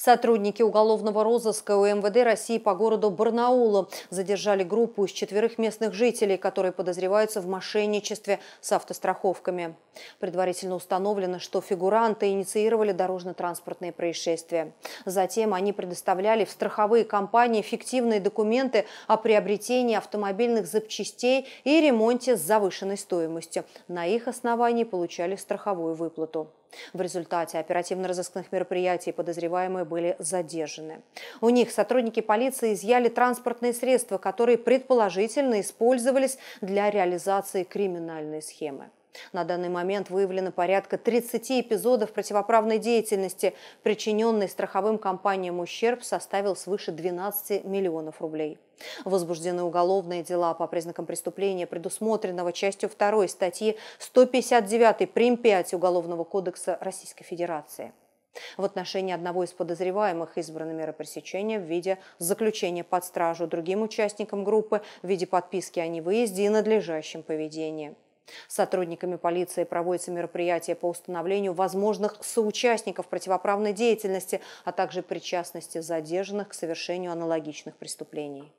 Сотрудники уголовного розыска у МВД России по городу Барнаулу задержали группу из четверых местных жителей, которые подозреваются в мошенничестве с автостраховками. Предварительно установлено, что фигуранты инициировали дорожно-транспортные происшествия. Затем они предоставляли в страховые компании фиктивные документы о приобретении автомобильных запчастей и ремонте с завышенной стоимостью. На их основании получали страховую выплату. В результате оперативно-розыскных мероприятий подозреваемые были задержаны. У них сотрудники полиции изъяли транспортные средства, которые предположительно использовались для реализации криминальной схемы. На данный момент выявлено порядка 30 эпизодов противоправной деятельности. Причиненный страховым компаниям ущерб составил свыше 12 миллионов рублей. Возбуждены уголовные дела по признакам преступления, предусмотренного частью 2 статьи 159 прим. 5 Уголовного кодекса Российской Федерации. В отношении одного из подозреваемых избраны меры пресечения в виде заключения под стражу другим участникам группы в виде подписки о невыезде и надлежащем поведении. Сотрудниками полиции проводятся мероприятия по установлению возможных соучастников противоправной деятельности, а также причастности задержанных к совершению аналогичных преступлений.